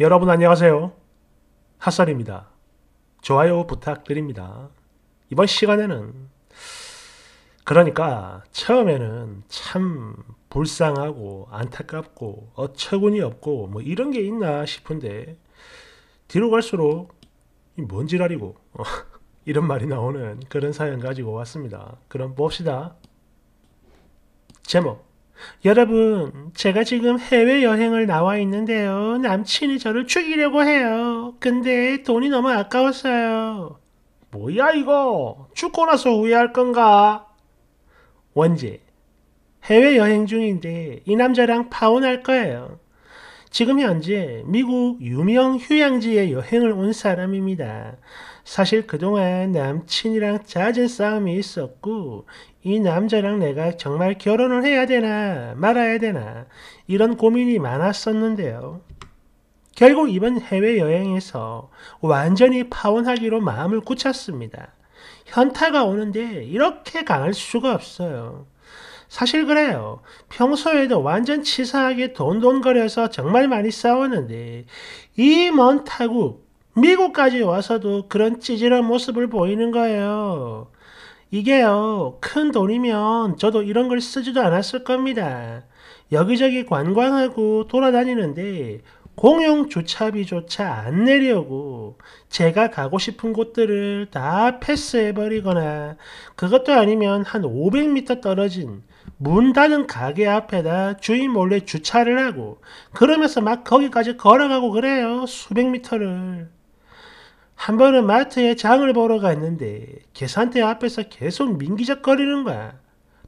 여러분 안녕하세요. 핫살입니다 좋아요 부탁드립니다. 이번 시간에는 그러니까 처음에는 참 불쌍하고 안타깝고 어처구니 없고 뭐 이런 게 있나 싶은데 뒤로 갈수록 뭔 지랄이고 이런 말이 나오는 그런 사연 가지고 왔습니다. 그럼 봅시다. 제목 여러분, 제가 지금 해외여행을 나와 있는데요. 남친이 저를 죽이려고 해요. 근데 돈이 너무 아까웠어요. 뭐야, 이거? 죽고 나서 후회할 건가? 원제. 해외여행 중인데 이 남자랑 파혼할 거예요. 지금 현재 미국 유명 휴양지에 여행을 온 사람입니다. 사실 그동안 남친이랑 잦은 싸움이 있었고 이 남자랑 내가 정말 결혼을 해야 되나 말아야 되나 이런 고민이 많았었는데요. 결국 이번 해외여행에서 완전히 파혼하기로 마음을 굳혔습니다. 현타가 오는데 이렇게 강할 수가 없어요. 사실 그래요. 평소에도 완전 치사하게 돈돈거려서 정말 많이 싸웠는데 이 먼 타국 미국까지 와서도 그런 찌질한 모습을 보이는 거예요. 이게요. 큰 돈이면 저도 이런 걸 쓰지도 않았을 겁니다. 여기저기 관광하고 돌아다니는데 공용 주차비조차 안 내려고 제가 가고 싶은 곳들을 다 패스해버리거나 그것도 아니면 한 500m 떨어진 문 닫은 가게 앞에다 주인 몰래 주차를 하고 그러면서 막 거기까지 걸어가고 그래요. 수백 미터를. 한 번은 마트에 장을 보러 갔는데 계산대 앞에서 계속 민기적거리는 거야.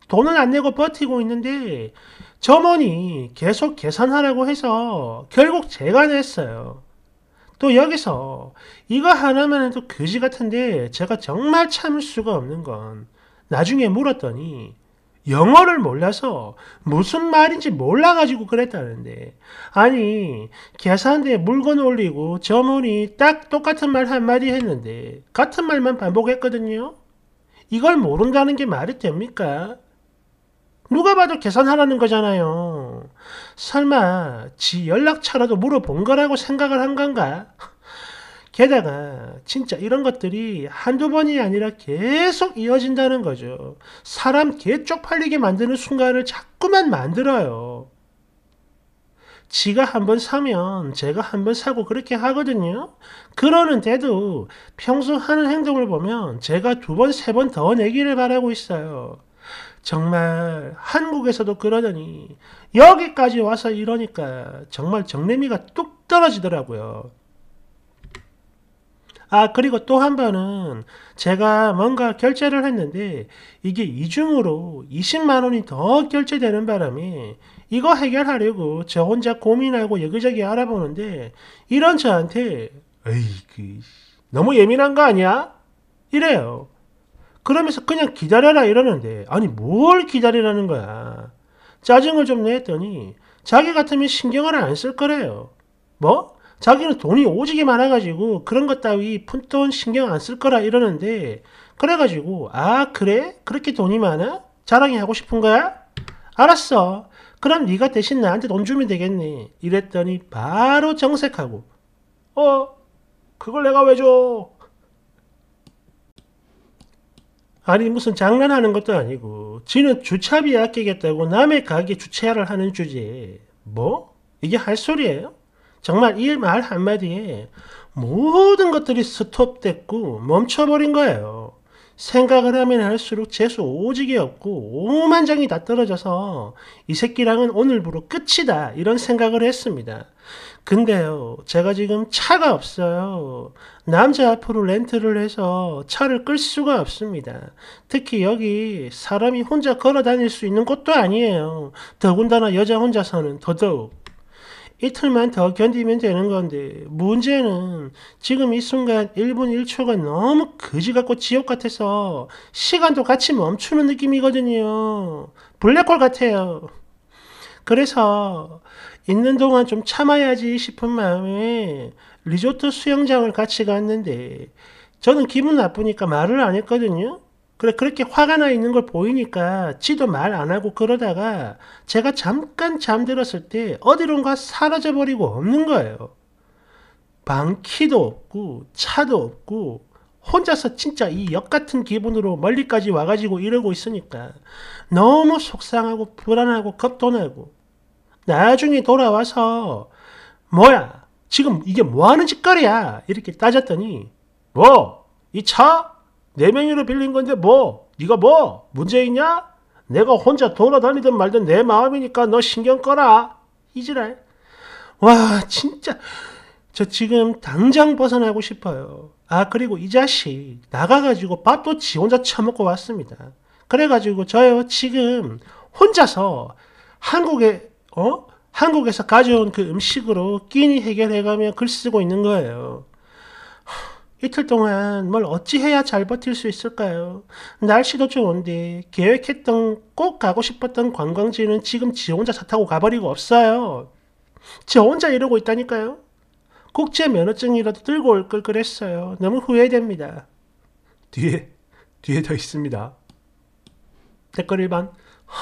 돈은 안 내고 버티고 있는데 점원이 계속 계산하라고 해서 결국 제가 냈어요. 또 여기서 이거 하나만 해도 그지 같은데 제가 정말 참을 수가 없는 건 나중에 물었더니 영어를 몰라서 무슨 말인지 몰라가지고 그랬다는데 아니 계산대에 물건 올리고 점원이 딱 똑같은 말 한마디 했는데 같은 말만 반복했거든요 이걸 모른다는 게 말이 됩니까? 누가 봐도 계산하라는 거잖아요 설마 지 연락처라도 물어본 거라고 생각을 한 건가? 게다가 진짜 이런 것들이 한두 번이 아니라 계속 이어진다는 거죠. 사람 개 쪽팔리게 만드는 순간을 자꾸만 만들어요. 지가 한 번 사면 제가 한 번 사고 그렇게 하거든요. 그러는데도 평소 하는 행동을 보면 제가 두 번, 세 번 더 내기를 바라고 있어요. 정말 한국에서도 그러더니 여기까지 와서 이러니까 정말 정내미가 뚝 떨어지더라고요. 아, 그리고 또 한 번은 제가 뭔가 결제를 했는데 이게 이중으로 20만 원이 더 결제되는 바람에 이거 해결하려고 저 혼자 고민하고 여기저기 알아보는데 이런 저한테 에이, 그, 너무 예민한 거 아니야? 이래요. 그러면서 그냥 기다려라 이러는데 아니 뭘 기다리라는 거야. 짜증을 좀 냈더니 자기 같으면 신경을 안 쓸 거래요. 뭐? 자기는 돈이 오지게 많아가지고 그런 것 따위 푼돈 신경 안 쓸 거라 이러는데 그래가지고 아 그래? 그렇게 돈이 많아? 자랑이 하고 싶은 거야? 알았어. 그럼 네가 대신 나한테 돈 주면 되겠니 이랬더니 바로 정색하고 어? 그걸 내가 왜 줘? 아니 무슨 장난하는 것도 아니고 지는 주차비 아끼겠다고 남의 가게 주차를 하는 주제에 뭐? 이게 할 소리예요? 정말 이 말 한마디에 모든 것들이 스톱됐고 멈춰버린 거예요. 생각을 하면 할수록 재수 오지게 없고 오만장이 다 떨어져서 이 새끼랑은 오늘부로 끝이다 이런 생각을 했습니다. 근데요 제가 지금 차가 없어요. 남자 앞으로 렌트를 해서 차를 끌 수가 없습니다. 특히 여기 사람이 혼자 걸어 다닐 수 있는 곳도 아니에요. 더군다나 여자 혼자서는 더더욱 이틀만 더 견디면 되는 건데 문제는 지금 이 순간 1분 1초가 너무 거지 같고 지옥 같아서 시간도 같이 멈추는 느낌이거든요. 블랙홀 같아요. 그래서 있는 동안 좀 참아야지 싶은 마음에 리조트 수영장을 같이 갔는데 저는 기분 나쁘니까 말을 안 했거든요. 그래 그렇게 화가 나 있는 걸 보이니까 지도 말 안 하고 그러다가 제가 잠깐 잠들었을 때 어디론가 사라져 버리고 없는 거예요. 방 키도 없고 차도 없고 혼자서 진짜 이 역 같은 기분으로 멀리까지 와가지고 이러고 있으니까 너무 속상하고 불안하고 겁도 나고 나중에 돌아와서 뭐야 지금 이게 뭐하는 짓거리야 이렇게 따졌더니 뭐 이 차? 내명의로 빌린 건데 뭐? 네가 뭐? 문제 있냐? 내가 혼자 돌아다니든 말든 내 마음이니까 너 신경 꺼라. 이지랄. 와 진짜 저 지금 당장 벗어나고 싶어요. 아 그리고 이 자식 나가가지고 밥도 지 혼자 처먹고 왔습니다. 그래가지고 저요 지금 혼자서 한국에 어 한국에서 가져온 그 음식으로 끼니 해결해가며 글 쓰고 있는 거예요. 이틀 동안 뭘 어찌해야 잘 버틸 수 있을까요? 날씨도 좋은데 계획했던 꼭 가고 싶었던 관광지는 지금 지 혼자 차 타고 가버리고 없어요. 저 혼자 이러고 있다니까요. 국제 면허증이라도 들고 올 걸 그랬어요. 너무 후회됩니다. 뒤에 뒤에 더 있습니다. 댓글 1번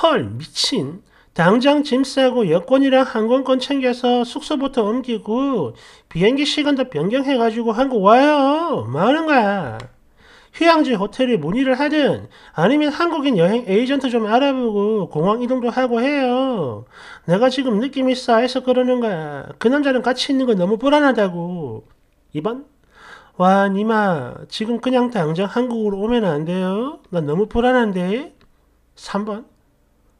헐 미친 당장 짐 싸고 여권이랑 항공권 챙겨서 숙소부터 옮기고 비행기 시간도 변경해가지고 한국 와요. 뭐하는 거야? 휴양지 호텔에 문의를 하든 아니면 한국인 여행 에이전트 좀 알아보고 공항 이동도 하고 해요. 내가 지금 느낌이 싸해서 그러는 거야. 그 남자랑 같이 있는 거 너무 불안하다고. 2번? 와 니마 지금 그냥 당장 한국으로 오면 안 돼요? 나 너무 불안한데? 3번?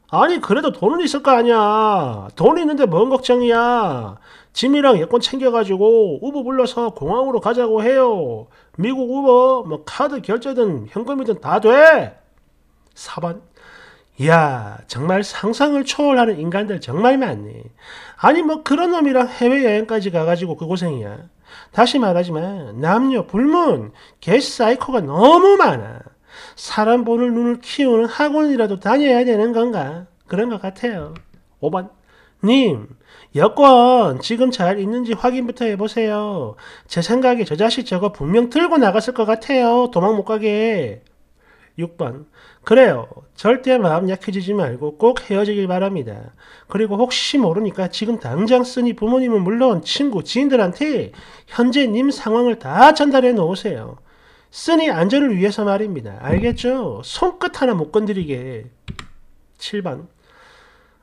아니 그래도 돈은 있을 거 아니야 돈 있는데 뭔 걱정이야 짐이랑 여권 챙겨가지고 우버 불러서 공항으로 가자고 해요 미국 우버 뭐 카드 결제든 현금이든 다돼 4번 야 정말 상상을 초월하는 인간들 정말 많네 아니 뭐 그런 놈이랑 해외여행까지 가가지고 그 고생이야 다시 말하지만 남녀 불문 개사이코가 너무 많아 사람 보는 눈을 키우는 학원이라도 다녀야 되는 건가? 그런 것 같아요. 5번. 님, 여권 지금 잘 있는지 확인부터 해보세요. 제 생각에 저 자식 저거 분명 들고 나갔을 것 같아요. 도망 못 가게. 6번. 그래요. 절대 마음 약해지지 말고 꼭 헤어지길 바랍니다. 그리고 혹시 모르니까 지금 당장 쓰니 부모님은 물론 친구, 지인들한테 현재 님 상황을 다 전달해 놓으세요. 쓰니 안전을 위해서 말입니다. 알겠죠? 손끝 하나 못 건드리게. 7번.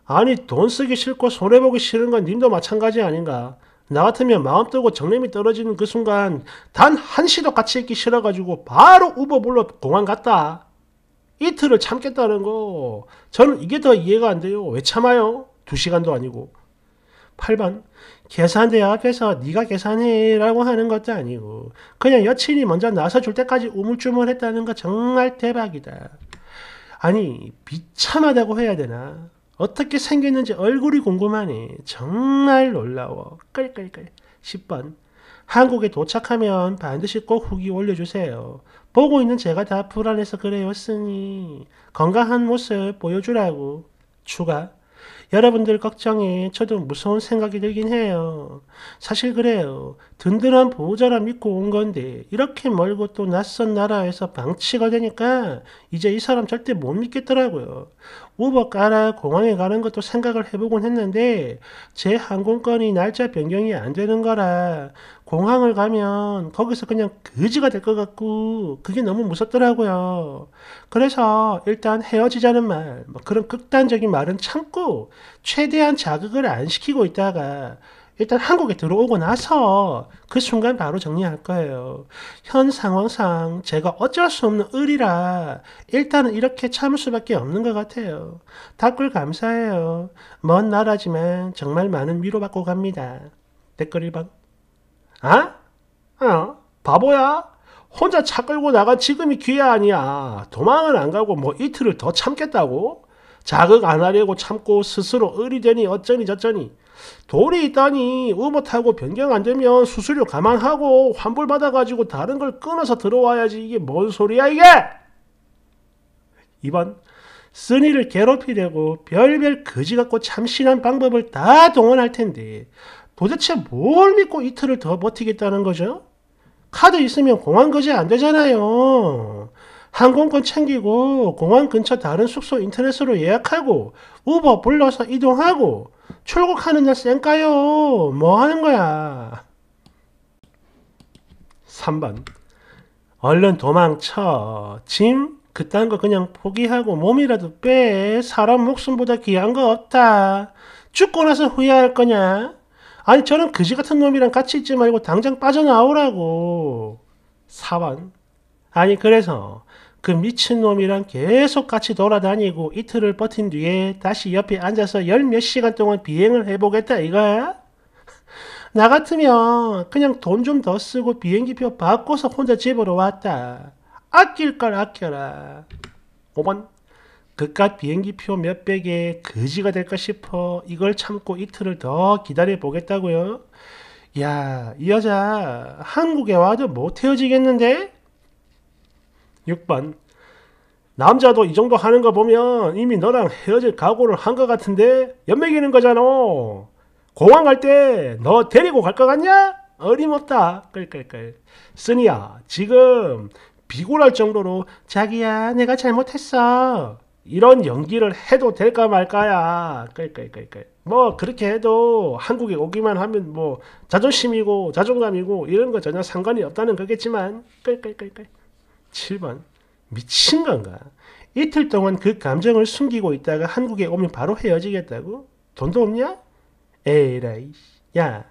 아니 돈 쓰기 싫고 손해보기 싫은 건 님도 마찬가지 아닌가. 나 같으면 마음 뜨고 정념이 떨어지는 그 순간 단 한시도 같이 있기 싫어가지고 바로 우버불러 공항 갔다. 이틀을 참겠다는 거. 저는 이게 더 이해가 안 돼요. 왜 참아요? 두시간도 아니고. 8번. 계산대 앞에서 네가 계산해라고 하는 것도 아니고 그냥 여친이 먼저 나서 줄 때까지 우물쭈물했다는 거 정말 대박이다. 아니 비참하다고 해야 되나? 어떻게 생겼는지 얼굴이 궁금하니 정말 놀라워. 끌끌끌. 10번. 한국에 도착하면 반드시 꼭 후기 올려주세요. 보고 있는 제가 다 불안해서 그래요, 쓰니. 건강한 모습 보여주라고. 추가. 여러분들 걱정에 저도 무서운 생각이 들긴 해요. 사실 그래요. 든든한 보호자라 믿고 온 건데 이렇게 멀고 또 낯선 나라에서 방치가 되니까 이제 이 사람 절대 못 믿겠더라고요. 우버 깔아 공항에 가는 것도 생각을 해보곤 했는데 제 항공권이 날짜 변경이 안 되는 거라 공항을 가면 거기서 그냥 거지가 될 것 같고 그게 너무 무섭더라고요. 그래서 일단 헤어지자는 말, 뭐 그런 극단적인 말은 참고 최대한 자극을 안 시키고 있다가 일단 한국에 들어오고 나서 그 순간 바로 정리할 거예요. 현 상황상 제가 어쩔 수 없는 을이라 일단은 이렇게 참을 수밖에 없는 것 같아요. 댓글 감사해요. 먼 나라지만 정말 많은 위로받고 갑니다. 댓글 1번. 아? 어? 바보야? 혼자 차 끌고 나가 지금이 기회 아니야. 도망은 안 가고 뭐 이틀을 더 참겠다고? 자극 안 하려고 참고 스스로 을이 되니 어쩌니 저쩌니 돈이 있다니 우버 타고 변경 안 되면 수수료 감안하고 환불 받아가지고 다른 걸 끊어서 들어와야지 이게 뭔 소리야 이게! 2번 쓰니를 괴롭히려고 별별 거지 같고 참신한 방법을 다 동원할 텐데 도대체 뭘 믿고 이틀을 더 버티겠다는 거죠? 카드 있으면 공항 거지 안 되잖아요. 항공권 챙기고 공항 근처 다른 숙소 인터넷으로 예약하고 우버 불러서 이동하고 출국하는 여생까요 뭐 하는 거야 3번 얼른 도망쳐 짐 그딴 거 그냥 포기하고 몸이라도 빼 사람 목숨보다 귀한 거 없다 죽고 나서 후회할 거냐 아니 저는 그지 같은 놈이랑 같이 있지 말고 당장 빠져나오라고 4번 아니 그래서 그 미친놈이랑 계속 같이 돌아다니고 이틀을 버틴 뒤에 다시 옆에 앉아서 열 몇 시간 동안 비행을 해보겠다 이거야? 나 같으면 그냥 돈 좀 더 쓰고 비행기표 바꿔서 혼자 집으로 왔다. 아낄 걸 아껴라. 5번 그깟 비행기표 몇백에 거지가 될까 싶어 이걸 참고 이틀을 더 기다려 보겠다고요? 야, 이 여자 한국에 와도 못 헤어지겠는데? 6번 남자도 이 정도 하는 거 보면 이미 너랑 헤어질 각오를 한것 같은데 연맥이는 거잖아 공항 갈 때 너 데리고 갈것 같냐? 어림없다 끌끌끌 쓰니야 지금 비굴할 정도로 자기야 내가 잘못했어 이런 연기를 해도 될까 말까야 끌끌끌끌 뭐 그렇게 해도 한국에 오기만 하면 뭐 자존심이고 자존감이고 이런 거 전혀 상관이 없다는 거겠지만 끌끌끌끌 7번 미친 건가? 이틀 동안 그 감정을 숨기고 있다가 한국에 오면 바로 헤어지겠다고? 돈도 없냐? 에라이 야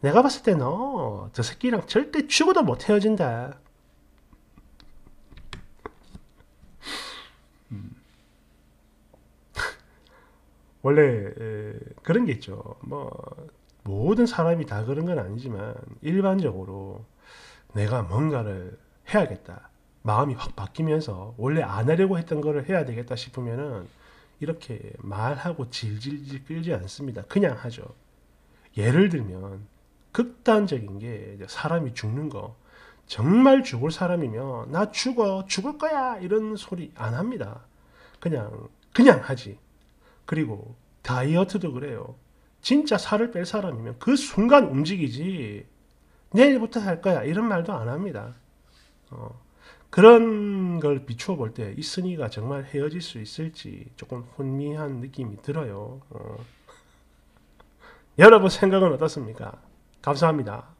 내가 봤을 때 너저 어, 새끼랑 절대 죽어도 못 헤어진다 음. 원래 에, 그런 게 있죠 뭐 모든 사람이 다 그런 건 아니지만 일반적으로 내가 뭔가를 해야겠다 마음이 확 바뀌면서 원래 안 하려고 했던 거를 해야 되겠다 싶으면은 이렇게 말하고 질질질 끌지 않습니다. 그냥 하죠. 예를 들면 극단적인 게 사람이 죽는 거 정말 죽을 사람이면 나 죽어 죽을 거야 이런 소리 안 합니다. 그냥 그냥 하지. 그리고 다이어트도 그래요. 진짜 살을 뺄 사람이면 그 순간 움직이지 내일부터 살 거야 이런 말도 안 합니다. 어. 그런 걸 비추어 볼 때이순희가 정말 헤어질 수 있을지 조금 혼미한 느낌이 들어요. 어. 여러분 생각은 어떻습니까? 감사합니다.